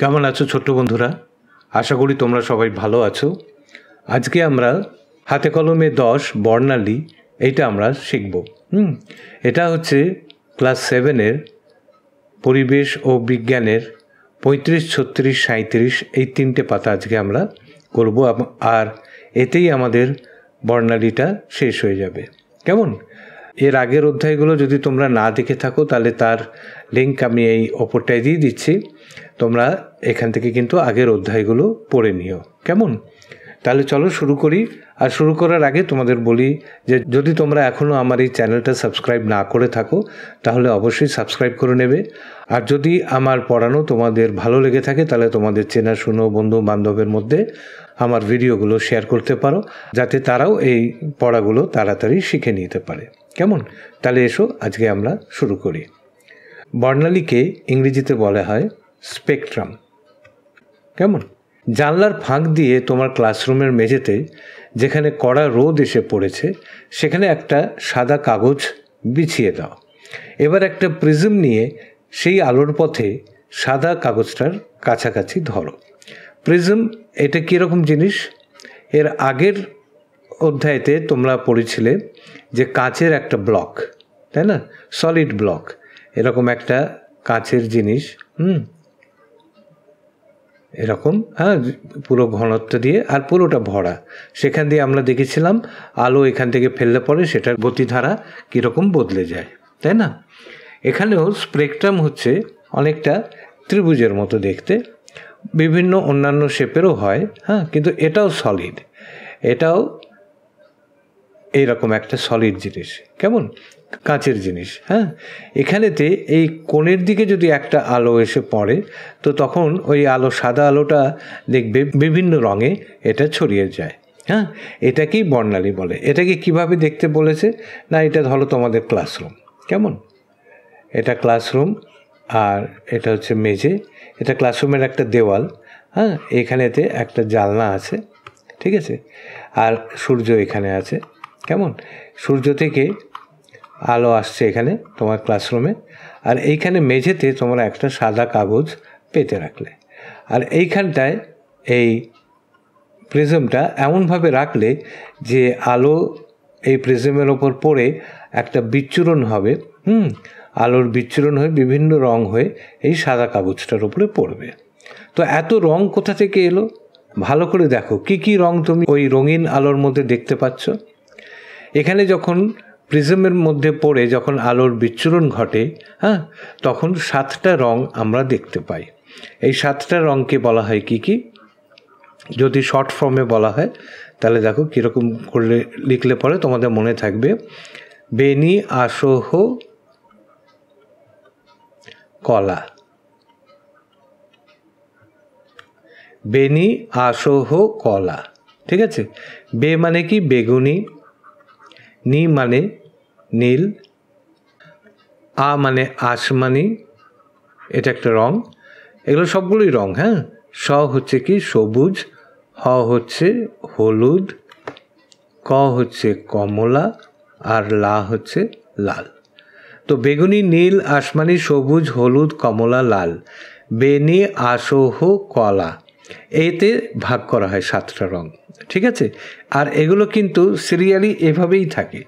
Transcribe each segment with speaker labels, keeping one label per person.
Speaker 1: কেমন আছো ছোট্ট বন্ধুরা আশা করি তোমরা সবাই ভালো আছো আজকে আমরা হাতে কলমে দশ বর্ণালী এইটা আমরা শিখব হুম এটা হচ্ছে ক্লাস সেভেনের পরিবেশ ও বিজ্ঞানের পঁয়ত্রিশ ছত্রিশ সাঁত্রিশ এই তিনটে পাতা আজকে আমরা করব আর এতেই আমাদের বর্ণালীটা শেষ হয়ে যাবে কেমন এর আগের অধ্যায়গুলো যদি তোমরা না দেখে থাকো তাহলে তার লিঙ্ক আমি এই ওপরটায় দিয়ে দিচ্ছি তোমরা এখান থেকে কিন্তু আগের অধ্যায়গুলো পড়ে নিও কেমন তাহলে চলো শুরু করি আর শুরু করার আগে তোমাদের বলি যে যদি তোমরা এখনও আমার এই চ্যানেলটা সাবস্ক্রাইব না করে থাকো তাহলে অবশ্যই সাবস্ক্রাইব করে নেবে আর যদি আমার পড়ানো তোমাদের ভালো লেগে থাকে তাহলে তোমাদের চেনাশুনো বন্ধু বান্ধবের মধ্যে আমার ভিডিওগুলো শেয়ার করতে পারো যাতে তারাও এই পড়াগুলো তাড়াতাড়ি শিখে নিতে পারে কেমন তাহলে এসো আজকে আমরা শুরু করি বর্ণালীকে ইংরেজিতে বলা হয় স্পেকট্রাম কেমন জানলার ফাঁক দিয়ে তোমার ক্লাসরুমের মেঝেতে যেখানে কড়া রোদ এসে পড়েছে সেখানে একটা সাদা কাগজ বিছিয়ে দাও এবার একটা প্রিজম নিয়ে সেই আলোর পথে সাদা কাগজটার কাছাকাছি ধরো প্রিজম এটা কীরকম জিনিস এর আগের অধ্যায়তে তোমরা পড়েছিলে যে কাঁচের একটা ব্লক তাই না সলিড ব্লক এরকম একটা কাঁচের জিনিস হুম এরকম হ্যাঁ পুরো ঘনত্ব দিয়ে আর পুরোটা ভরা সেখান দিয়ে আমরা দেখেছিলাম আলো এখান থেকে ফেললে পরে সেটার গতিধারা কীরকম বদলে যায় তাই না এখানেও স্প্রেকট্রাম হচ্ছে অনেকটা ত্রিভুজের মতো দেখতে বিভিন্ন অন্যান্য শেপেরও হয় হ্যাঁ কিন্তু এটাও সলিড এটাও এইরকম একটা সলিড জিনিস কেমন কাঁচের জিনিস হ্যাঁ এখানেতে এই কোণের দিকে যদি একটা আলো এসে পড়ে তো তখন ওই আলো সাদা আলোটা দেখবে বিভিন্ন রঙে এটা ছড়িয়ে যায় হ্যাঁ এটাকেই বর্ণালী বলে এটাকে কিভাবে দেখতে বলেছে না এটা ধরো তোমাদের ক্লাসরুম কেমন এটা ক্লাসরুম আর এটা হচ্ছে মেঝে এটা ক্লাসরুমের একটা দেওয়াল হ্যাঁ এখানেতে একটা জালনা আছে ঠিক আছে আর সূর্য এখানে আছে কেমন সূর্য থেকে আলো আসছে এখানে তোমার ক্লাসরুমে আর এইখানে মেঝেতে তোমরা একটা সাদা কাগজ পেতে রাখলে আর এইখানটায় এই প্রিজমটা এমনভাবে রাখলে যে আলো এই প্রিজমের ওপর পড়ে একটা বিচ্ছুরণ হবে হুম আলোর বিচ্ছুরণ হয়ে বিভিন্ন রং হয়ে এই সাদা কাগজটার উপরে পড়বে তো এত রং কোথা থেকে এলো ভালো করে দেখো কি কি রং তুমি ওই রঙিন আলোর মধ্যে দেখতে পাচ্ছ এখানে যখন প্রিজমের মধ্যে পড়ে যখন আলোর বিচ্ছুরণ ঘটে হ্যাঁ তখন সাতটা রং আমরা দেখতে পাই এই সাতটা রঙকে বলা হয় কি কি যদি শর্ট ফর্মে বলা হয় তাহলে দেখো কীরকম করলে লিখলে পরে তোমাদের মনে থাকবে বেনি আসহ কলা বেনি আসহ কলা ঠিক আছে বে মানে কি বেগুনি নি মানে নীল আ মানে আসমানি এটা একটা রং এগুলো সবগুলোই রং হ্যাঁ স হচ্ছে কি সবুজ হ হচ্ছে হলুদ ক হচ্ছে কমলা আর লা হচ্ছে লাল তো বেগুনি নীল আসমানি সবুজ হলুদ কমলা লাল বেনি আসহ কলা এতে ভাগ করা হয় সাতটা রঙ ঠিক আছে আর এগুলো কিন্তু সিরিয়ালি এভাবেই থাকে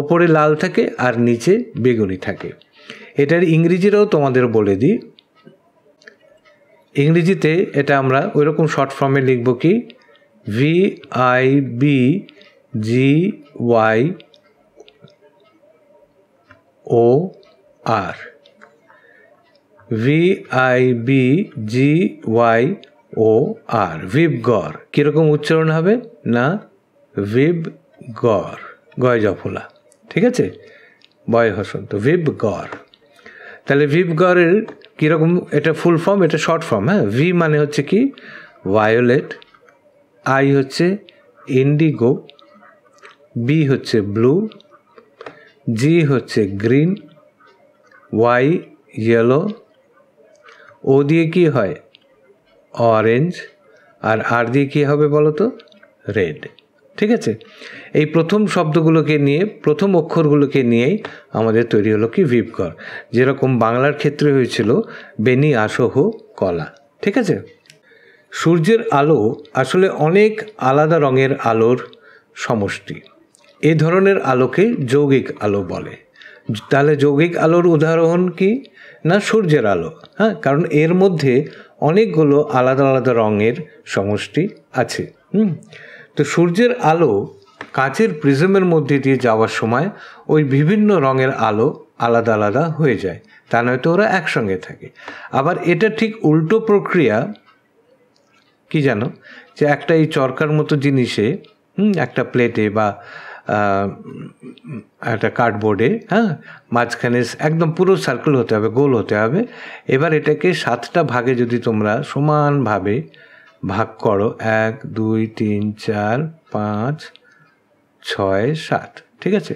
Speaker 1: ওপরে লাল থাকে আর নিচে বেগুনি থাকে এটার ইংরেজিরাও তোমাদের বলে দিই ইংরেজিতে এটা আমরা ওই রকম শর্ট ফর্মে লিখব কি V I B G Y O R V I B G Y O R গর কীরকম উচ্চারণ হবে না ভিব গর গয় জফলা ঠিক আছে বয় হসন্ত ভিব গর তাহলে ভিব গরের কীরকম এটা ফুল ফর্ম এটা শর্ট ফর্ম হ্যাঁ ভি মানে হচ্ছে কি ভায়োলেট আই হচ্ছে ইন্ডিগো বি হচ্ছে ব্লু জি হচ্ছে গ্রিন ওয়াই ইয়েলো ও দিয়ে কি হয় অরেঞ্জ আর আর দিয়ে কী হবে বলো তো রেড ঠিক আছে এই প্রথম শব্দগুলোকে নিয়ে প্রথম অক্ষরগুলোকে নিয়েই আমাদের তৈরি হলো কি ভিপকর যেরকম বাংলার ক্ষেত্রে হয়েছিল বেনি আসহ কলা ঠিক আছে সূর্যের আলো আসলে অনেক আলাদা রঙের আলোর সমষ্টি এ ধরনের আলোকে যৌগিক আলো বলে তাহলে যৌগিক আলোর উদাহরণ কি না সূর্যের আলো হ্যাঁ কারণ এর মধ্যে অনেকগুলো আলাদা আলাদা রঙের সমষ্টি আছে হুম তো সূর্যের আলো কাঁচের প্রিজমের মধ্যে দিয়ে যাওয়ার সময় ওই বিভিন্ন রঙের আলো আলাদা আলাদা হয়ে যায় তা নয়তো ওরা একসঙ্গে থাকে আবার এটা ঠিক উল্টো প্রক্রিয়া কি জানো যে একটা এই চরকার মতো জিনিসে একটা প্লেটে বা একটা কার্ডবোর্ডে হ্যাঁ মাঝখানে একদম পুরো সার্কেল হতে হবে গোল হতে হবে এবার এটাকে সাতটা ভাগে যদি তোমরা সমানভাবে ভাগ করো এক দুই তিন চার পাঁচ ছয় সাত ঠিক আছে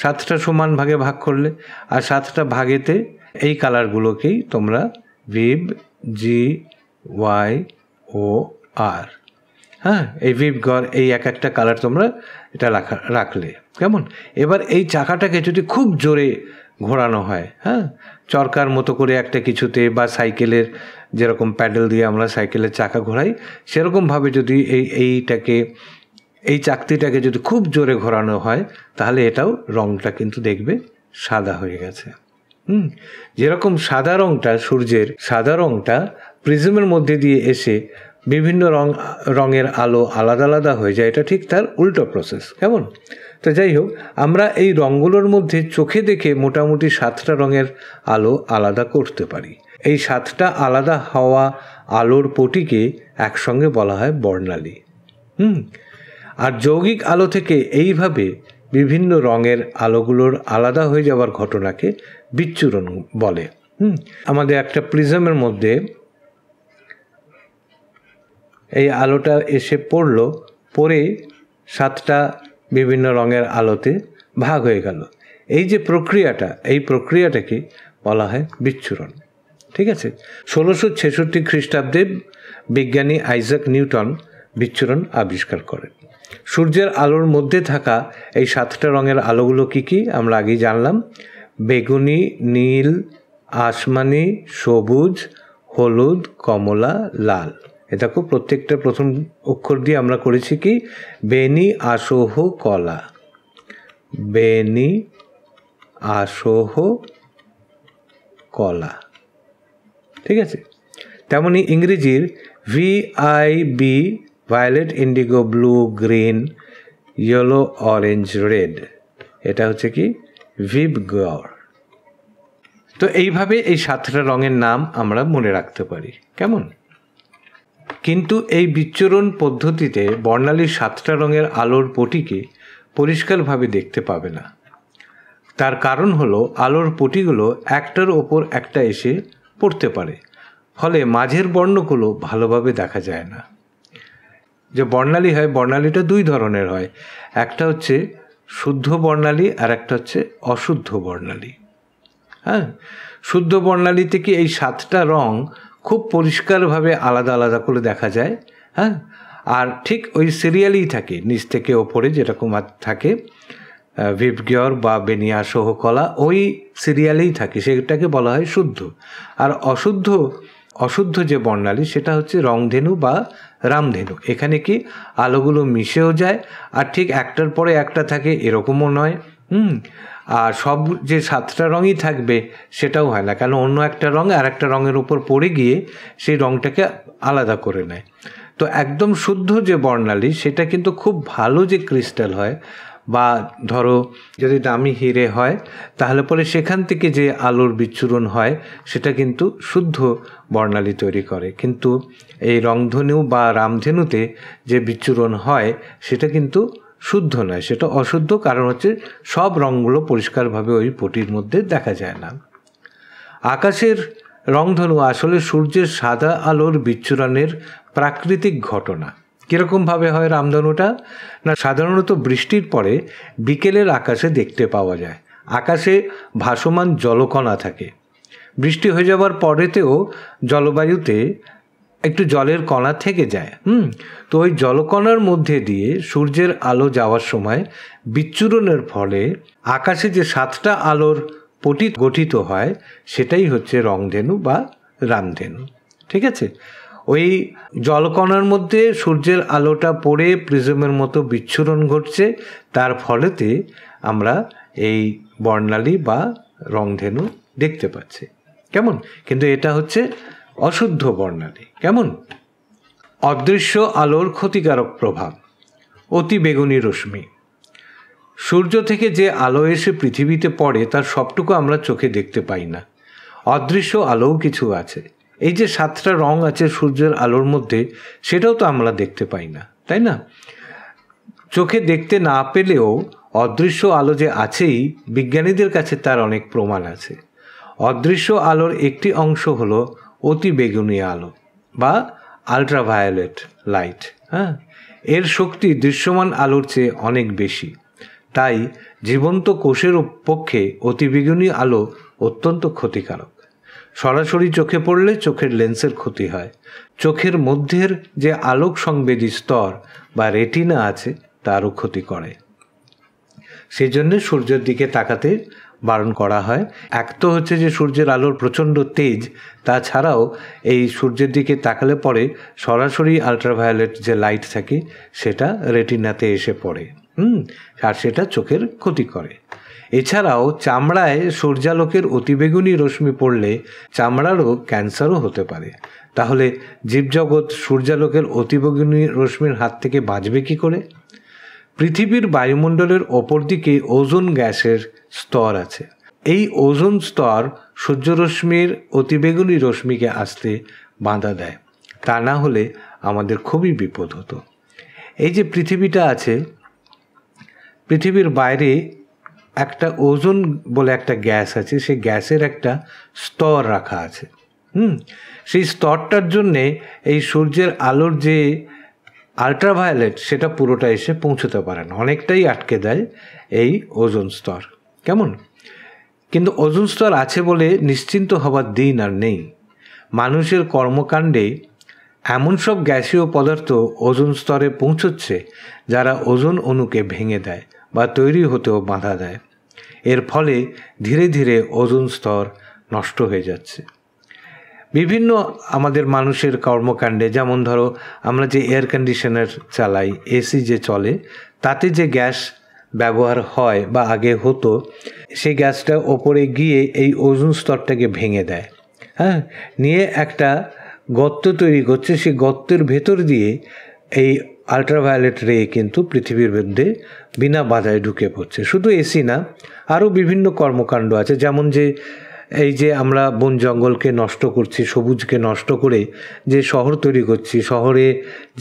Speaker 1: সাতটা সমান ভাগে ভাগ করলে আর সাতটা ভাগেতে এই কালারগুলোকেই তোমরা ভিভ জি ওয়াই ও আর হ্যাঁ এই ভিভ গড় এই এক একটা কালার তোমরা এটা রাখা রাখলে কেমন এবার এই চাকাটাকে যদি খুব জোরে ঘোরানো হয় হ্যাঁ চরকার মতো করে একটা কিছুতে বা সাইকেলের যেরকম প্যাডেল দিয়ে আমরা সাইকেলের চাকা ঘোরাই সেরকমভাবে যদি এই এইটাকে এই চাকতিটাকে যদি খুব জোরে ঘোরানো হয় তাহলে এটাও রঙটা কিন্তু দেখবে সাদা হয়ে গেছে হুম যেরকম সাদা রঙটা সূর্যের সাদা রঙটা প্রিজমের মধ্যে দিয়ে এসে বিভিন্ন রং রঙের আলো আলাদা আলাদা হয়ে যায় এটা ঠিক তার উল্টো প্রসেস কেমন তো যাই হোক আমরা এই রঙগুলোর মধ্যে চোখে দেখে মোটামুটি সাতটা রঙের আলো আলাদা করতে পারি এই সাতটা আলাদা হওয়া আলোর পটিকে একসঙ্গে বলা হয় বর্ণালী হুম আর যৌগিক আলো থেকে এইভাবে বিভিন্ন রঙের আলোগুলোর আলাদা হয়ে যাওয়ার ঘটনাকে বিচ্ছুরণ বলে হুম আমাদের একটা প্রিজমের মধ্যে এই আলোটা এসে পড়ল পরে সাতটা বিভিন্ন রঙের আলোতে ভাগ হয়ে গেল এই যে প্রক্রিয়াটা এই প্রক্রিয়াটাকে বলা হয় বিচ্ছুরণ ঠিক আছে ষোলোশো ছেষট্টি খ্রিস্টাব্দে বিজ্ঞানী আইজাক নিউটন বিচ্ছুরণ আবিষ্কার করেন সূর্যের আলোর মধ্যে থাকা এই সাতটা রঙের আলোগুলো কী কী আমরা আগেই জানলাম বেগুনি নীল আসমানি সবুজ হলুদ কমলা লাল এ দেখো প্রত্যেকটা প্রথম অক্ষর দিয়ে আমরা করেছি কি বেনি আসোহ কলা বেনি আসোহ কলা ঠিক আছে তেমনি ইংরেজির V I B violet indigo blue green yellow orange red এটা হচ্ছে কি ভিব গড় তো এইভাবে এই সাতটা রঙের নাম আমরা মনে রাখতে পারি কেমন কিন্তু এই বিচ্চরণ পদ্ধতিতে বর্ণালী সাতটা রঙের আলোর পটিকে পরিষ্কারভাবে দেখতে পাবে না তার কারণ হলো আলোর পটিগুলো একটার ওপর একটা এসে পড়তে পারে ফলে মাঝের বর্ণগুলো ভালোভাবে দেখা যায় না যে বর্ণালী হয় বর্ণালীটা দুই ধরনের হয় একটা হচ্ছে শুদ্ধ বর্ণালী আর একটা হচ্ছে অশুদ্ধ বর্ণালী হ্যাঁ শুদ্ধ বর্ণালীতে কি এই সাতটা রঙ খুব পরিষ্কারভাবে আলাদা আলাদা করে দেখা যায় হ্যাঁ আর ঠিক ওই সিরিয়ালই থাকে নিচ থেকে ওপরে যেরকম থাকে ভিপগিয়র বা বেনিয়া কলা ওই সিরিয়ালেই থাকে সেটাকে বলা হয় শুদ্ধ আর অশুদ্ধ অশুদ্ধ যে বর্ণালী সেটা হচ্ছে রংধেনু বা রামধেনু এখানে কি আলোগুলো মিশেও যায় আর ঠিক একটার পরে একটা থাকে এরকমও নয় হুম আর সব যে সাতটা রঙই থাকবে সেটাও হয় না কেন অন্য একটা রঙ আর একটা রঙের উপর পড়ে গিয়ে সেই রঙটাকে আলাদা করে নেয় তো একদম শুদ্ধ যে বর্ণালী সেটা কিন্তু খুব ভালো যে ক্রিস্টাল হয় বা ধরো যদি দামি হিরে হয় তাহলে পরে সেখান থেকে যে আলোর বিচ্ছুরণ হয় সেটা কিন্তু শুদ্ধ বর্ণালী তৈরি করে কিন্তু এই রংধনু বা রামধেনুতে যে বিচ্ছুরণ হয় সেটা কিন্তু শুদ্ধ নয় সেটা অশুদ্ধ কারণ হচ্ছে সব রঙগুলো পরিষ্কারভাবে ওই পটির মধ্যে দেখা যায় না আকাশের রংধনু আসলে সূর্যের সাদা আলোর বিচ্ছুরণের প্রাকৃতিক ঘটনা কীরকমভাবে হয় রামধনুটা না সাধারণত বৃষ্টির পরে বিকেলের আকাশে দেখতে পাওয়া যায় আকাশে ভাসমান জলকণা থাকে বৃষ্টি হয়ে যাওয়ার পরেতেও জলবায়ুতে একটু জলের কণা থেকে যায় হুম তো ওই জলকণার মধ্যে দিয়ে সূর্যের আলো যাওয়ার সময় বিচ্ছুরণের ফলে আকাশে যে সাতটা আলোর পটি গঠিত হয় সেটাই হচ্ছে রংধেনু বা রামধেনু ঠিক আছে ওই জলকণার মধ্যে সূর্যের আলোটা পড়ে প্রিজমের মতো বিচ্ছুরণ ঘটছে তার ফলেতে আমরা এই বর্ণালী বা রংধেনু দেখতে পাচ্ছি কেমন কিন্তু এটা হচ্ছে অশুদ্ধ বর্ণালী কেমন অদৃশ্য আলোর ক্ষতিকারক প্রভাব অতি বেগুনি রশ্মি সূর্য থেকে যে আলো এসে পৃথিবীতে পড়ে তার সবটুকু আমরা চোখে দেখতে পাই না অদৃশ্য আলোও কিছু আছে এই যে সাতটা রং আছে সূর্যের আলোর মধ্যে সেটাও তো আমরা দেখতে পাই না তাই না চোখে দেখতে না পেলেও অদৃশ্য আলো যে আছেই বিজ্ঞানীদের কাছে তার অনেক প্রমাণ আছে অদৃশ্য আলোর একটি অংশ হলো অতি বেগুনি আলো বা আলট্রাভায়োলেট লাইট হ্যাঁ এর শক্তি দৃশ্যমান আলোর চেয়ে অনেক বেশি তাই জীবন্ত কোষের পক্ষে অতিবেগুনি আলো অত্যন্ত ক্ষতিকারক সরাসরি চোখে পড়লে চোখের লেন্সের ক্ষতি হয় চোখের মধ্যের যে আলোক সংবেদী স্তর বা রেটিনা আছে তারও ক্ষতি করে সেজন্য সূর্যের দিকে তাকাতে বারণ করা হয় এক তো হচ্ছে যে সূর্যের আলোর প্রচণ্ড তেজ তাছাড়াও এই সূর্যের দিকে তাকালে পরে সরাসরি আলট্রাভায়োলেট যে লাইট থাকে সেটা রেটিনাতে এসে পড়ে হুম আর সেটা চোখের ক্ষতি করে এছাড়াও চামড়ায় সূর্যালোকের অতিবেগুনি রশ্মি পড়লে চামড়ারও ক্যান্সারও হতে পারে তাহলে জীবজগৎ সূর্যালোকের অতিবেগুনি রশ্মির হাত থেকে বাঁচবে কি করে পৃথিবীর বায়ুমণ্ডলের ওপর দিকে ওজোন গ্যাসের স্তর আছে এই ওজোন স্তর সূর্যরশ্মির অতিবেগুনি রশ্মিকে আসতে বাঁধা দেয় তা না হলে আমাদের খুবই বিপদ হতো এই যে পৃথিবীটা আছে পৃথিবীর বাইরে একটা ওজোন বলে একটা গ্যাস আছে সেই গ্যাসের একটা স্তর রাখা আছে হুম সেই স্তরটার জন্যে এই সূর্যের আলোর যে আল্ট্রাভায়োলেট সেটা পুরোটা এসে পৌঁছতে পারে না অনেকটাই আটকে দেয় এই ওজন স্তর কেমন কিন্তু ওজোন স্তর আছে বলে নিশ্চিন্ত হবার দিন আর নেই মানুষের কর্মকাণ্ডে এমন সব গ্যাসীয় পদার্থ ওজোন স্তরে পৌঁছচ্ছে যারা ওজন অণুকে ভেঙে দেয় বা তৈরি হতেও বাধা দেয় এর ফলে ধীরে ধীরে ওজোন স্তর নষ্ট হয়ে যাচ্ছে বিভিন্ন আমাদের মানুষের কর্মকাণ্ডে যেমন ধরো আমরা যে এয়ার কন্ডিশনার চালাই এসি যে চলে তাতে যে গ্যাস ব্যবহার হয় বা আগে হতো সেই গ্যাসটা ওপরে গিয়ে এই ওজন স্তরটাকে ভেঙে দেয় হ্যাঁ নিয়ে একটা গর্ত তৈরি করছে সেই গর্তের ভেতর দিয়ে এই আলট্রাভায়োলেট রে কিন্তু পৃথিবীর মধ্যে বিনা বাধায় ঢুকে পড়ছে শুধু এসি না আরও বিভিন্ন কর্মকাণ্ড আছে যেমন যে এই যে আমরা বন জঙ্গলকে নষ্ট করছি সবুজকে নষ্ট করে যে শহর তৈরি করছি শহরে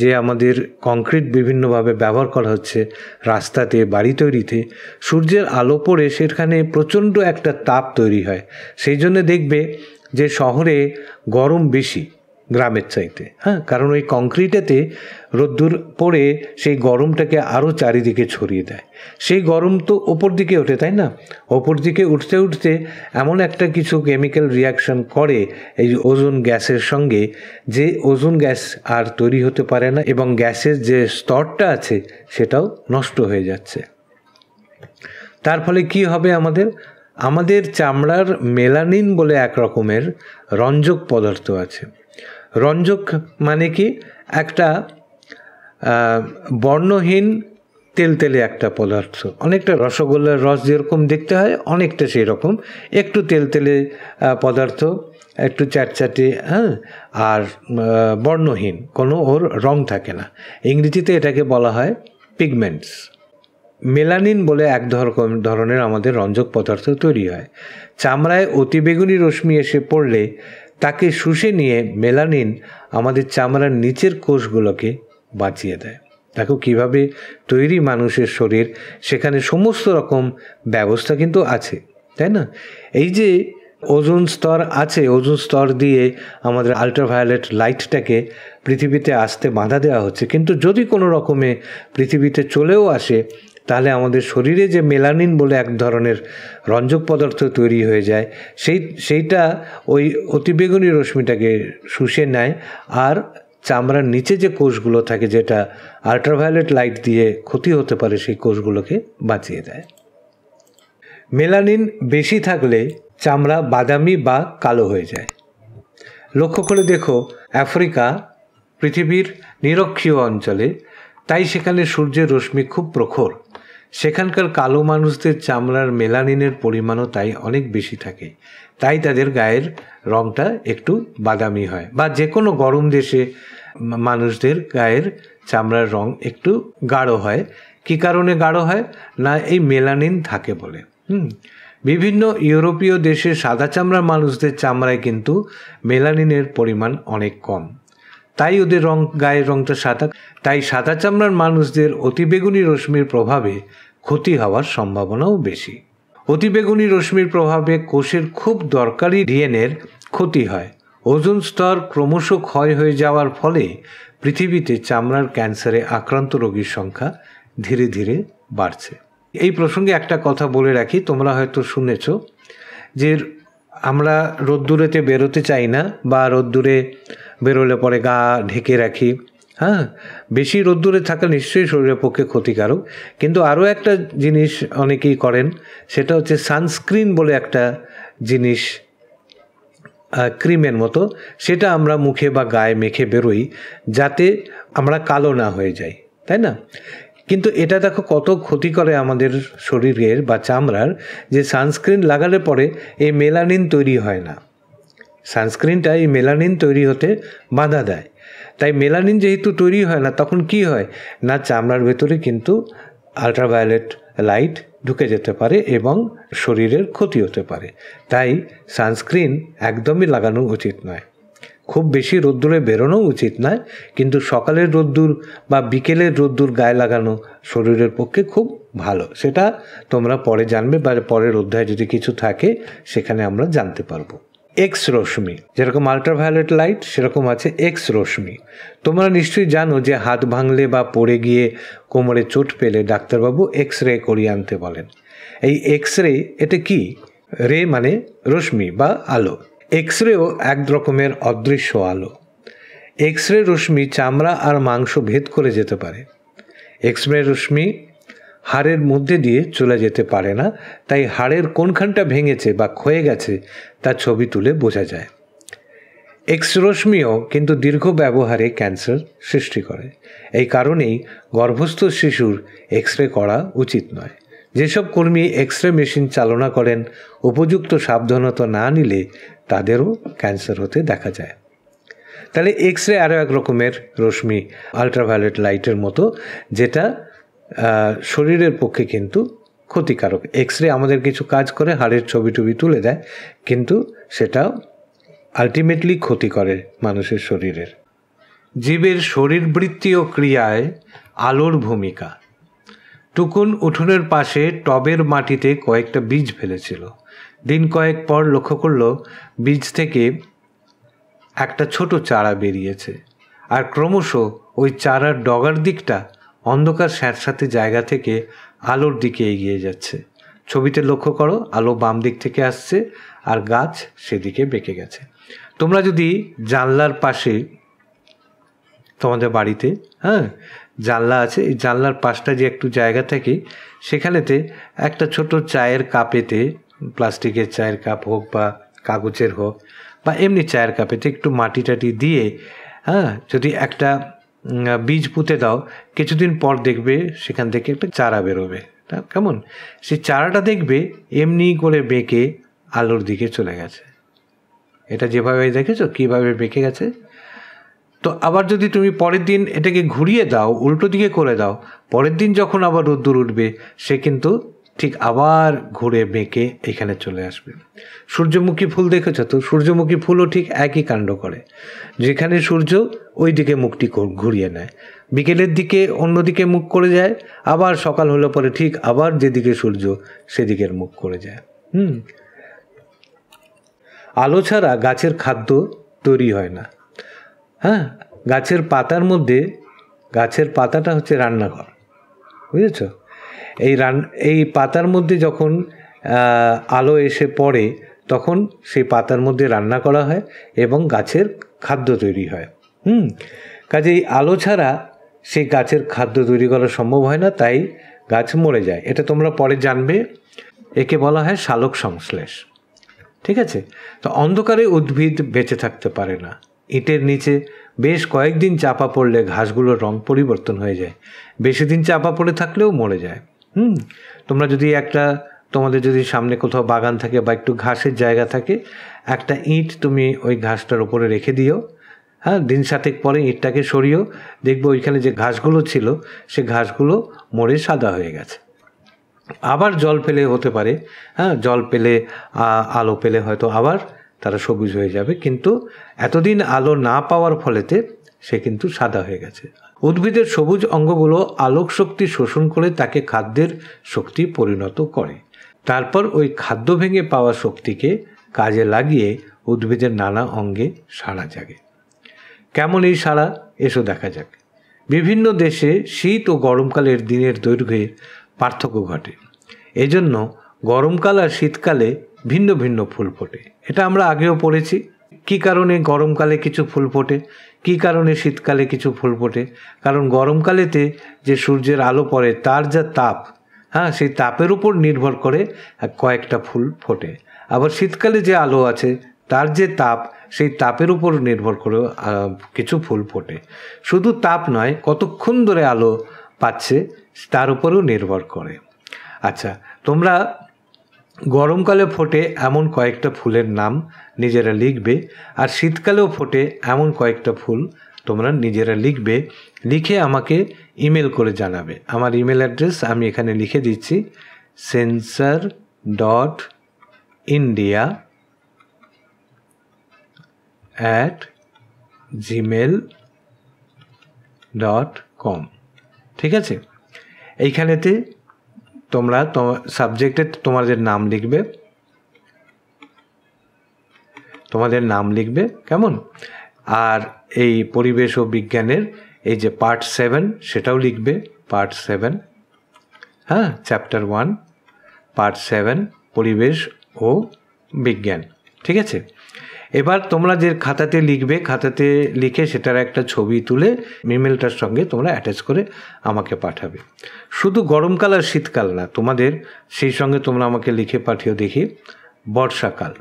Speaker 1: যে আমাদের কংক্রিট বিভিন্নভাবে ব্যবহার করা হচ্ছে রাস্তাতে বাড়ি তৈরিতে সূর্যের আলো পড়ে সেখানে প্রচণ্ড একটা তাপ তৈরি হয় সেই জন্য দেখবে যে শহরে গরম বেশি গ্রামের চাইতে হ্যাঁ কারণ ওই কংক্রিটেতে রোদ্দুর পড়ে সেই গরমটাকে আরও চারিদিকে ছড়িয়ে দেয় সেই গরম তো ওপর দিকে ওঠে তাই না ওপর দিকে উঠতে উঠতে এমন একটা কিছু কেমিক্যাল রিয়াকশন করে এই ওজোন গ্যাসের সঙ্গে যে ওজোন গ্যাস আর তৈরি হতে পারে না এবং গ্যাসের যে স্তরটা আছে সেটাও নষ্ট হয়ে যাচ্ছে তার ফলে কি হবে আমাদের আমাদের চামড়ার মেলানিন বলে এক রকমের রঞ্জক পদার্থ আছে রঞ্জক মানে কি একটা বর্ণহীন তেলতেলে একটা পদার্থ অনেকটা রসগোল্লার রস যেরকম দেখতে হয় অনেকটা সেই রকম একটু তেলতেলে পদার্থ একটু চ্যাটচ্যাটে হ্যাঁ আর বর্ণহীন কোনো ওর রং থাকে না ইংরেজিতে এটাকে বলা হয় পিগমেন্টস মেলানিন বলে এক ধরনের আমাদের রঞ্জক পদার্থ তৈরি হয় চামড়ায় অতিবেগুনি রশ্মি এসে পড়লে তাকে শুষে নিয়ে মেলানিন আমাদের চামড়ার নিচের কোষগুলোকে বাঁচিয়ে দেয় দেখো কিভাবে তৈরি মানুষের শরীর সেখানে সমস্ত রকম ব্যবস্থা কিন্তু আছে তাই না এই যে ওজোন স্তর আছে ওজোন স্তর দিয়ে আমাদের আলট্রাভায়োলেট লাইটটাকে পৃথিবীতে আসতে বাঁধা দেওয়া হচ্ছে কিন্তু যদি কোনো রকমে পৃথিবীতে চলেও আসে তাহলে আমাদের শরীরে যে মেলানিন বলে এক ধরনের রঞ্জক পদার্থ তৈরি হয়ে যায় সেই সেইটা ওই অতিবেগুনি রশ্মিটাকে শুষে নেয় আর চামড়ার নিচে যে কোষগুলো থাকে যেটা আল্ট্রাভায়োলেট লাইট দিয়ে ক্ষতি হতে পারে সেই কোষগুলোকে বাঁচিয়ে দেয় মেলানিন বেশি থাকলে চামড়া বাদামি বা কালো হয়ে যায় লক্ষ্য করে দেখো আফ্রিকা পৃথিবীর নিরক্ষীয় অঞ্চলে তাই সেখানে সূর্যের রশ্মি খুব প্রখর সেখানকার কালো মানুষদের চামড়ার মেলানিনের পরিমাণও তাই অনেক বেশি থাকে তাই তাদের গায়ের রঙটা একটু বাদামি হয় বা যে কোনো গরম দেশে মানুষদের গায়ের চামড়ার রং একটু গাঢ় হয় কি কারণে গাঢ় হয় না এই মেলানিন থাকে বলে হুম বিভিন্ন ইউরোপীয় দেশে সাদা চামড়ার মানুষদের চামড়ায় কিন্তু মেলানিনের পরিমাণ অনেক কম তাই ওদের রং গায়ের রংটা সাদা তাই সাদা চামড়ার মানুষদের অতিবেগুনি রশ্মির প্রভাবে ক্ষতি হওয়ার সম্ভাবনাও বেশি অতিবেগুনি রশ্মির প্রভাবে কোষের খুব দরকারি ডিএনএর ক্ষতি হয় ওজন স্তর ক্রমশ ক্ষয় হয়ে যাওয়ার ফলে পৃথিবীতে চামড়ার ক্যান্সারে আক্রান্ত রোগীর সংখ্যা ধীরে ধীরে বাড়ছে এই প্রসঙ্গে একটা কথা বলে রাখি তোমরা হয়তো শুনেছ যে আমরা রোদ্দুরেতে বেরোতে চাই না বা রোদ্দুরে বেরোলে পরে গা ঢেকে রাখি হ্যাঁ বেশি রোদ্দুরে থাকা নিশ্চয়ই শরীরের পক্ষে ক্ষতিকারক কিন্তু আরও একটা জিনিস অনেকেই করেন সেটা হচ্ছে সানস্ক্রিন বলে একটা জিনিস ক্রিমের মতো সেটা আমরা মুখে বা গায়ে মেখে বেরোই যাতে আমরা কালো না হয়ে যাই তাই না কিন্তু এটা দেখো কত ক্ষতি করে আমাদের শরীরের বা চামড়ার যে সানস্ক্রিন লাগালে পরে এই মেলানিন তৈরি হয় না সানস্ক্রিনটা এই মেলানিন তৈরি হতে বাধা দেয় তাই মেলানিন যেহেতু তৈরি হয় না তখন কি হয় না চামড়ার ভেতরে কিন্তু আলট্রাভায়োলেট লাইট ঢুকে যেতে পারে এবং শরীরের ক্ষতি হতে পারে তাই সানস্ক্রিন একদমই লাগানো উচিত নয় খুব বেশি রোদ্দুরে বেরোনো উচিত নয় কিন্তু সকালের রোদ্দুর বা বিকেলের রোদ্দুর গায়ে লাগানো শরীরের পক্ষে খুব ভালো সেটা তোমরা পরে জানবে বা পরের অধ্যায় যদি কিছু থাকে সেখানে আমরা জানতে পারবো এক্স রশ্মি যেরকম আল্ট্রাভায়োলেট লাইট সেরকম আছে এক্স রশ্মি তোমরা নিশ্চয়ই জানো যে হাত ভাঙলে বা পড়ে গিয়ে কোমরে চোট পেলে ডাক্তারবাবু এক্স রে করিয়ে আনতে বলেন এই এক্স রে এটা কি রে মানে রশ্মি বা আলো এক্স রেও এক রকমের অদৃশ্য আলো এক্স রে রশ্মি চামড়া আর মাংস ভেদ করে যেতে পারে এক্স রে রশ্মি হাড়ের মধ্যে দিয়ে চলে যেতে পারে না তাই হাড়ের কোনখানটা ভেঙেছে বা ক্ষয়ে গেছে তা ছবি তুলে বোঝা যায় এক্স রশ্মিও কিন্তু দীর্ঘ ব্যবহারে ক্যান্সার সৃষ্টি করে এই কারণেই গর্ভস্থ শিশুর এক্স রে করা উচিত নয় যেসব কর্মী এক্স রে মেশিন চালনা করেন উপযুক্ত সাবধানতা না নিলে তাদেরও ক্যান্সার হতে দেখা যায় তাহলে এক্স রে আরও এক রকমের রশ্মি আলট্রাভায়োলেট লাইটের মতো যেটা শরীরের পক্ষে কিন্তু ক্ষতিকারক এক্স রে আমাদের কিছু কাজ করে হাড়ের ছবি টবি তুলে দেয় কিন্তু সেটাও আলটিমেটলি ক্ষতি করে মানুষের শরীরের জীবের শরীরবৃত্তীয় ক্রিয়ায় আলোর ভূমিকা টুকুন উঠোনের পাশে টবের মাটিতে কয়েকটা বীজ ফেলেছিল দিন কয়েক পর লক্ষ্য করল বীজ থেকে একটা ছোট চারা বেরিয়েছে আর ক্রমশ ওই চারার ডগার দিকটা অন্ধকার স্যাঁতস্যাঁতে জায়গা থেকে আলোর দিকে এগিয়ে যাচ্ছে ছবিতে লক্ষ্য করো আলো বাম দিক থেকে আসছে আর গাছ সেদিকে বেঁকে গেছে তোমরা যদি জানলার পাশে তোমাদের বাড়িতে হ্যাঁ জানলা আছে এই জানলার পাশটা যে একটু জায়গা থাকে সেখানেতে একটা ছোট চায়ের কাপেতে প্লাস্টিকের চায়ের কাপ হোক বা কাগজের হোক বা এমনি চায়ের কাপেতে একটু মাটি টাটি দিয়ে হ্যাঁ যদি একটা বীজ পুঁতে দাও কিছুদিন পর দেখবে সেখান থেকে একটা চারা বেরোবে কেমন সেই চারাটা দেখবে এমনি করে বেঁকে আলোর দিকে চলে গেছে এটা যেভাবে দেখেছো কীভাবে বেঁকে গেছে তো আবার যদি তুমি পরের দিন এটাকে ঘুরিয়ে দাও উল্টো দিকে করে দাও পরের দিন যখন আবার রোদ্দুর উঠবে সে কিন্তু ঠিক আবার ঘুরে বেঁকে এখানে চলে আসবে সূর্যমুখী ফুল দেখেছ তো সূর্যমুখী ফুলও ঠিক একই কাণ্ড করে যেখানে সূর্য ওই দিকে মুখটি ঘুরিয়ে নেয় বিকেলের দিকে অন্যদিকে মুখ করে যায় আবার সকাল হলে পরে ঠিক আবার যেদিকে সূর্য সেদিকের মুখ করে যায় হুম আলো ছাড়া গাছের খাদ্য তৈরি হয় না হ্যাঁ গাছের পাতার মধ্যে গাছের পাতাটা হচ্ছে রান্নাঘর বুঝেছো এই রান এই পাতার মধ্যে যখন আলো এসে পড়ে তখন সেই পাতার মধ্যে রান্না করা হয় এবং গাছের খাদ্য তৈরি হয় হুম কাজে এই আলো ছাড়া সেই গাছের খাদ্য তৈরি করা সম্ভব হয় না তাই গাছ মরে যায় এটা তোমরা পরে জানবে একে বলা হয় শালক সংশ্লেষ ঠিক আছে তো অন্ধকারে উদ্ভিদ বেঁচে থাকতে পারে না ইটের নিচে বেশ কয়েকদিন চাপা পড়লে ঘাসগুলোর রং পরিবর্তন হয়ে যায় বেশি দিন চাপা পড়ে থাকলেও মরে যায় হুম তোমরা যদি একটা তোমাদের যদি সামনে কোথাও বাগান থাকে বা একটু ঘাসের জায়গা থাকে একটা ইঁট তুমি ওই ঘাসটার উপরে রেখে দিও হ্যাঁ দিন সাতেক পরে ইঁটটাকে সরিয়েও দেখবো ওইখানে যে ঘাসগুলো ছিল সে ঘাসগুলো মরে সাদা হয়ে গেছে আবার জল পেলে হতে পারে হ্যাঁ জল পেলে আলো পেলে হয়তো আবার তারা সবুজ হয়ে যাবে কিন্তু এতদিন আলো না পাওয়ার ফলেতে সে কিন্তু সাদা হয়ে গেছে উদ্ভিদের সবুজ অঙ্গগুলো আলোক শক্তি শোষণ করে তাকে খাদ্যের শক্তি পরিণত করে তারপর ওই খাদ্য ভেঙে পাওয়া শক্তিকে কাজে লাগিয়ে উদ্ভিদের নানা অঙ্গে সাড়া জাগে কেমন এই সাড়া এসো দেখা যাক বিভিন্ন দেশে শীত ও গরমকালের দিনের দৈর্ঘ্যের পার্থক্য ঘটে এজন্য গরমকাল আর শীতকালে ভিন্ন ভিন্ন ফুল ফোটে এটা আমরা আগেও পড়েছি কি কারণে গরমকালে কিছু ফুল ফোটে কি কারণে শীতকালে কিছু ফুল ফোটে কারণ গরমকালেতে যে সূর্যের আলো পড়ে তার যা তাপ হ্যাঁ সেই তাপের উপর নির্ভর করে কয়েকটা ফুল ফোটে আবার শীতকালে যে আলো আছে তার যে তাপ সেই তাপের উপর নির্ভর করে কিছু ফুল ফোটে শুধু তাপ নয় কতক্ষণ ধরে আলো পাচ্ছে তার উপরেও নির্ভর করে আচ্ছা তোমরা গরমকালে ফোটে এমন কয়েকটা ফুলের নাম নিজেরা লিখবে আর শীতকালেও ফোটে এমন কয়েকটা ফুল তোমরা নিজেরা লিখবে লিখে আমাকে ইমেল করে জানাবে আমার ইমেল অ্যাড্রেস আমি এখানে লিখে দিচ্ছি sensor dot India at Gmail dot com ঠিক আছে এইখানেতে তোমরা সাবজেক্টে তোমাদের নাম লিখবে তোমাদের নাম লিখবে কেমন আর এই পরিবেশ ও বিজ্ঞানের এই যে পার্ট সেভেন সেটাও লিখবে পার্ট সেভেন হ্যাঁ চ্যাপ্টার ওয়ান পার্ট সেভেন পরিবেশ ও বিজ্ঞান ঠিক আছে এবার তোমরা যে খাতাতে লিখবে খাতাতে লিখে সেটার একটা ছবি তুলে ইমেলটার সঙ্গে তোমরা অ্যাটাচ করে আমাকে পাঠাবে শুধু গরমকাল আর শীতকাল না তোমাদের সেই সঙ্গে তোমরা আমাকে লিখে পাঠিয়ে দেখি বর্ষাকাল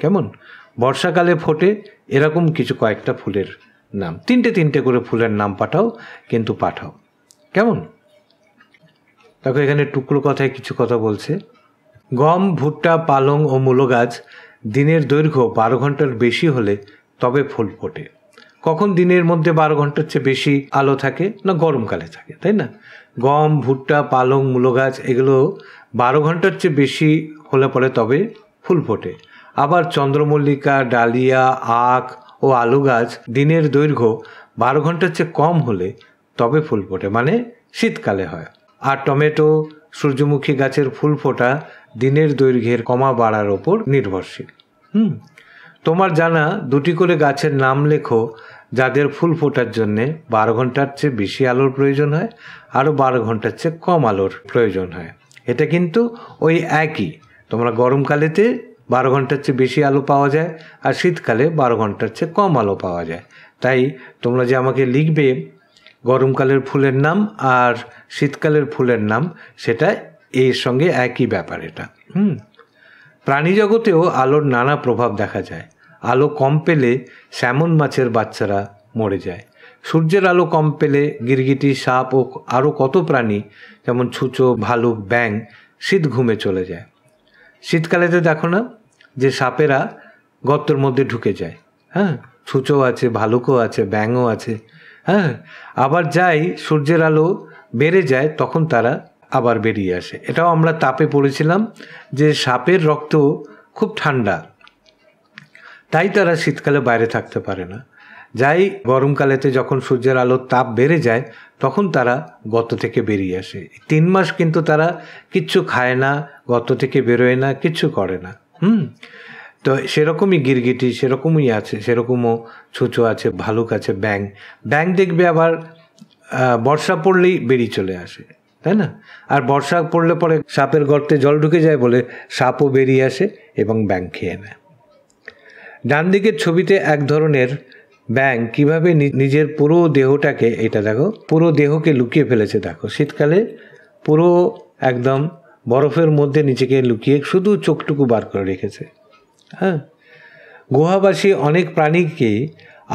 Speaker 1: কেমন বর্ষাকালে ফোটে এরকম কিছু কয়েকটা ফুলের নাম তিনটে তিনটে করে ফুলের নাম পাঠাও কিন্তু পাঠাও কেমন দেখো এখানে টুকরো কথায় কিছু কথা বলছে গম ভুট্টা পালং ও মূলো গাছ দিনের দৈর্ঘ্য বারো ঘন্টার বেশি হলে তবে ফুল ফোটে কখন দিনের মধ্যে বারো ঘন্টার চেয়ে বেশি আলো থাকে না গরমকালে থাকে তাই না গম ভুট্টা পালং মূলো গাছ এগুলো বারো ঘন্টার চেয়ে বেশি হলে পরে তবে ফুল ফোটে আবার চন্দ্রমল্লিকা ডালিয়া আখ ও আলু গাছ দিনের দৈর্ঘ্য বারো ঘন্টার চেয়ে কম হলে তবে ফুল ফোটে মানে শীতকালে হয় আর টমেটো সূর্যমুখী গাছের ফুল ফোটা দিনের দৈর্ঘ্যের কমা বাড়ার ওপর নির্ভরশীল হুম তোমার জানা দুটি করে গাছের নাম লেখো যাদের ফুল ফোটার জন্যে বারো ঘন্টার চেয়ে বেশি আলোর প্রয়োজন হয় আরও বারো ঘন্টার চেয়ে কম আলোর প্রয়োজন হয় এটা কিন্তু ওই একই তোমরা গরমকালেতে বারো ঘন্টার চেয়ে বেশি আলো পাওয়া যায় আর শীতকালে বারো ঘন্টার চেয়ে কম আলো পাওয়া যায় তাই তোমরা যে আমাকে লিখবে গরমকালের ফুলের নাম আর শীতকালের ফুলের নাম সেটা এর সঙ্গে একই ব্যাপার এটা হুম প্রাণী জগতেও আলোর নানা প্রভাব দেখা যায় আলো কম পেলে স্যামন মাছের বাচ্চারা মরে যায় সূর্যের আলো কম পেলে গিরগিটি সাপ ও আরও কত প্রাণী যেমন ছুঁচো ভালুক ব্যাং শীত ঘুমে চলে যায় শীতকালে তো দেখো না যে সাপেরা গর্তের মধ্যে ঢুকে যায় হ্যাঁ ছুঁচো আছে ভালুকও আছে ব্যাঙও আছে হ্যাঁ আবার যাই সূর্যের আলো বেড়ে যায় তখন তারা আবার বেরিয়ে আসে এটাও আমরা তাপে পড়েছিলাম যে সাপের রক্ত খুব ঠান্ডা তাই তারা শীতকালে বাইরে থাকতে পারে না যাই গরমকালেতে যখন সূর্যের আলোর তাপ বেড়ে যায় তখন তারা গত থেকে বেরিয়ে আসে তিন মাস কিন্তু তারা কিচ্ছু খায় না গত থেকে বেরোয় না কিচ্ছু করে না হুম তো সেরকমই গিরগিটি সেরকমই আছে সেরকমও ছুঁচো আছে ভালুক আছে ব্যাং ব্যাং দেখবে আবার বর্ষা পড়লেই বেরিয়ে চলে আসে তাই না আর বর্ষা পড়লে পরে সাপের গর্তে জল ঢুকে যায় বলে সাপও বেরিয়ে আসে এবং ব্যাং খেয়ে নেয় ডান দিকের ছবিতে এক ধরনের ব্যাং কিভাবে নিজের পুরো দেহটাকে এটা দেখো পুরো দেহকে লুকিয়ে ফেলেছে দেখো শীতকালে পুরো একদম বরফের মধ্যে নিজেকে লুকিয়ে শুধু চোখটুকু বার করে রেখেছে হ্যাঁ গুহাবাসী অনেক প্রাণীকে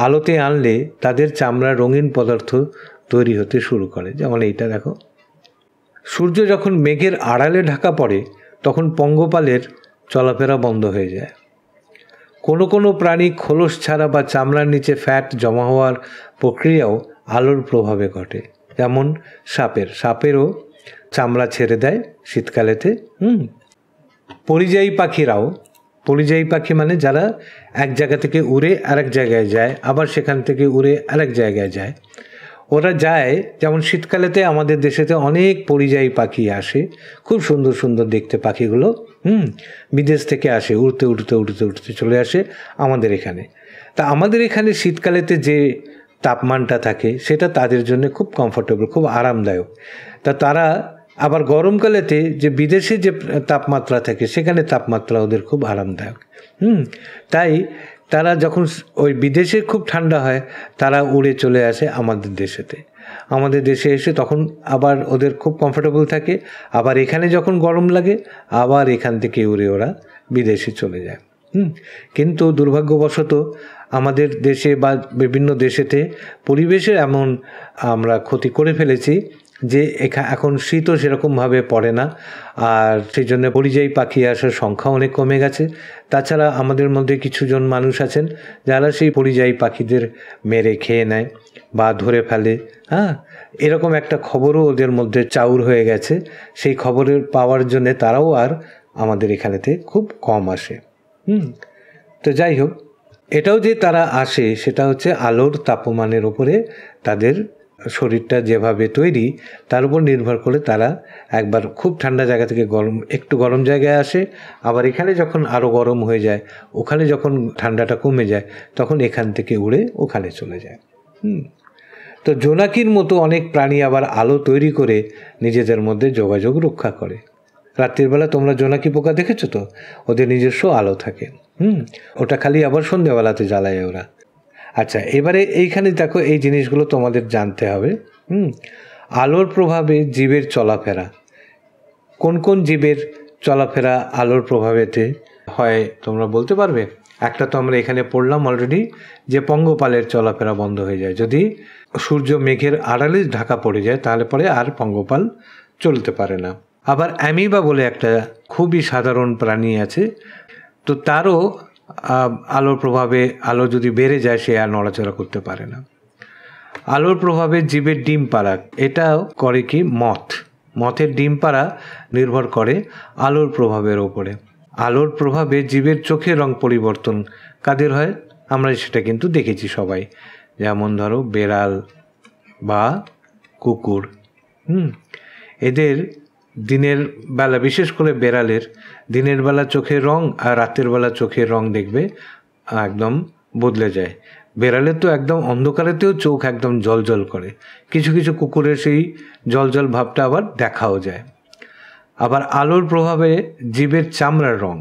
Speaker 1: আলোতে আনলে তাদের চামড়া রঙিন পদার্থ তৈরি হতে শুরু করে যেমন এইটা দেখো সূর্য যখন মেঘের আড়ালে ঢাকা পড়ে তখন পঙ্গপালের চলাফেরা বন্ধ হয়ে যায় কোনো কোনো প্রাণী খোলস ছাড়া বা চামড়ার নিচে ফ্যাট জমা হওয়ার প্রক্রিয়াও আলোর প্রভাবে ঘটে যেমন সাপের সাপেরও চামড়া ছেড়ে দেয় শীতকালেতে হুম পরিযায়ী পাখিরাও পরিযায়ী পাখি মানে যারা এক জায়গা থেকে উড়ে আরেক জায়গায় যায় আবার সেখান থেকে উড়ে আরেক জায়গায় যায় ওরা যায় যেমন শীতকালেতে আমাদের দেশেতে অনেক পরিযায়ী পাখি আসে খুব সুন্দর সুন্দর দেখতে পাখিগুলো হুম বিদেশ থেকে আসে উড়তে উড়তে উড়তে উড়তে চলে আসে আমাদের এখানে তা আমাদের এখানে শীতকালেতে যে তাপমানটা থাকে সেটা তাদের জন্য খুব কমফোর্টেবল খুব আরামদায়ক তা তারা আবার গরমকালেতে যে বিদেশে যে তাপমাত্রা থাকে সেখানে তাপমাত্রা ওদের খুব আরামদায়ক হুম তাই তারা যখন ওই বিদেশে খুব ঠান্ডা হয় তারা উড়ে চলে আসে আমাদের দেশেতে আমাদের দেশে এসে তখন আবার ওদের খুব কমফোর্টেবল থাকে আবার এখানে যখন গরম লাগে আবার এখান থেকে উড়ে ওরা বিদেশে চলে যায় হুম কিন্তু দুর্ভাগ্যবশত আমাদের দেশে বা বিভিন্ন দেশেতে পরিবেশের এমন আমরা ক্ষতি করে ফেলেছি যে এখা এখন শীতও সেরকমভাবে পড়ে না আর সেই জন্য পরিযায়ী পাখি আসার সংখ্যা অনেক কমে গেছে তাছাড়া আমাদের মধ্যে কিছুজন মানুষ আছেন যারা সেই পরিযায়ী পাখিদের মেরে খেয়ে নেয় বা ধরে ফেলে হ্যাঁ এরকম একটা খবরও ওদের মধ্যে চাউর হয়ে গেছে সেই খবরের পাওয়ার জন্যে তারাও আর আমাদের এখানেতে খুব কম আসে হুম তো যাই হোক এটাও যে তারা আসে সেটা হচ্ছে আলোর তাপমানের ওপরে তাদের শরীরটা যেভাবে তৈরি তার উপর নির্ভর করে তারা একবার খুব ঠান্ডা জায়গা থেকে গরম একটু গরম জায়গায় আসে আবার এখানে যখন আরও গরম হয়ে যায় ওখানে যখন ঠান্ডাটা কমে যায় তখন এখান থেকে উড়ে ওখানে চলে যায় হুম তো জোনাকির মতো অনেক প্রাণী আবার আলো তৈরি করে নিজেদের মধ্যে যোগাযোগ রক্ষা করে রাত্রিবেলা তোমরা জোনাকি পোকা দেখেছো তো ওদের নিজস্ব আলো থাকে হুম ওটা খালি আবার সন্ধ্যাবেলাতে জ্বালায় ওরা আচ্ছা এবারে এইখানে দেখো এই জিনিসগুলো তোমাদের জানতে হবে হুম আলোর প্রভাবে জীবের চলাফেরা কোন কোন জীবের চলাফেরা আলোর প্রভাবেতে হয় তোমরা বলতে পারবে একটা তো আমরা এখানে পড়লাম অলরেডি যে পঙ্গপালের চলাফেরা বন্ধ হয়ে যায় যদি সূর্য মেঘের আড়ালে ঢাকা পড়ে যায় তাহলে পরে আর পঙ্গপাল চলতে পারে না আবার অ্যামিবা বলে একটা খুবই সাধারণ প্রাণী আছে তো তারও আলোর প্রভাবে আলো যদি বেড়ে যায় সে আর নড়াচড়া করতে পারে না আলোর প্রভাবে জীবের ডিম পাড়া এটাও করে কি মথ মথের ডিম পাড়া নির্ভর করে আলোর প্রভাবের ওপরে আলোর প্রভাবে জীবের চোখের রং পরিবর্তন কাদের হয় আমরা সেটা কিন্তু দেখেছি সবাই যেমন ধরো বেড়াল বা কুকুর হুম এদের দিনের বেলা বিশেষ করে বেড়ালের দিনের বেলা চোখের রং আর রাতের বেলা চোখের রং দেখবে একদম বদলে যায় বেড়ালে তো একদম অন্ধকারেতেও চোখ একদম জলজল করে কিছু কিছু কুকুরের সেই জলজল ভাবটা আবার দেখাও যায় আবার আলোর প্রভাবে জীবের চামড়ার রং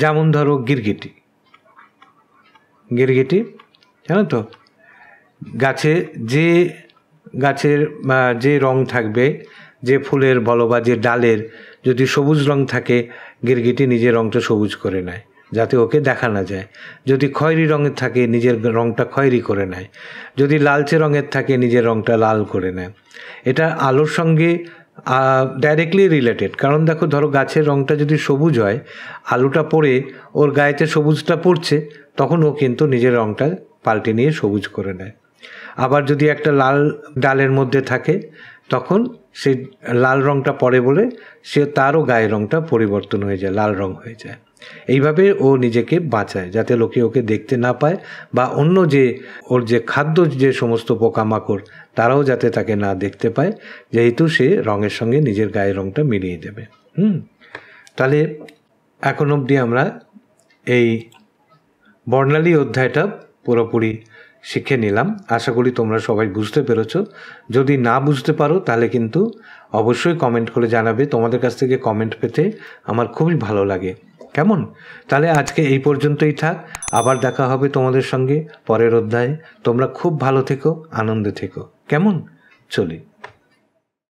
Speaker 1: যেমন ধরো গিরগিটি গিরগিটি জানো তো গাছে যে গাছের যে রং থাকবে যে ফুলের বলো বা যে ডালের যদি সবুজ রং থাকে গিরগিটি নিজের রংটা সবুজ করে নেয় যাতে ওকে দেখা না যায় যদি খয়েরি রঙের থাকে নিজের রংটা খয়েরি করে নেয় যদি লালচে রঙের থাকে নিজের রংটা লাল করে নেয় এটা আলোর সঙ্গে ডাইরেক্টলি রিলেটেড কারণ দেখো ধরো গাছের রঙটা যদি সবুজ হয় আলুটা পড়ে ওর গায়েতে সবুজটা পড়ছে তখন ও কিন্তু নিজের রঙটা পাল্টে নিয়ে সবুজ করে নেয় আবার যদি একটা লাল ডালের মধ্যে থাকে তখন সে লাল রঙটা পরে বলে সে তারও গায়ের রঙটা পরিবর্তন হয়ে যায় লাল রং হয়ে যায় এইভাবে ও নিজেকে বাঁচায় যাতে লোকে ওকে দেখতে না পায় বা অন্য যে ওর যে খাদ্য যে সমস্ত পোকামাকড় তারাও যাতে তাকে না দেখতে পায় যেহেতু সে রঙের সঙ্গে নিজের গায়ের রঙটা মিলিয়ে দেবে হুম তাহলে এখন অবধি আমরা এই বর্ণালী অধ্যায়টা পুরোপুরি শিখে নিলাম আশা করি তোমরা সবাই বুঝতে পেরেছ যদি না বুঝতে পারো তাহলে কিন্তু অবশ্যই কমেন্ট করে জানাবে তোমাদের কাছ থেকে কমেন্ট পেতে আমার খুবই ভালো লাগে কেমন তাহলে আজকে এই পর্যন্তই থাক আবার দেখা হবে তোমাদের সঙ্গে পরের অধ্যায়ে তোমরা খুব ভালো থেকো আনন্দে থেকো কেমন চলি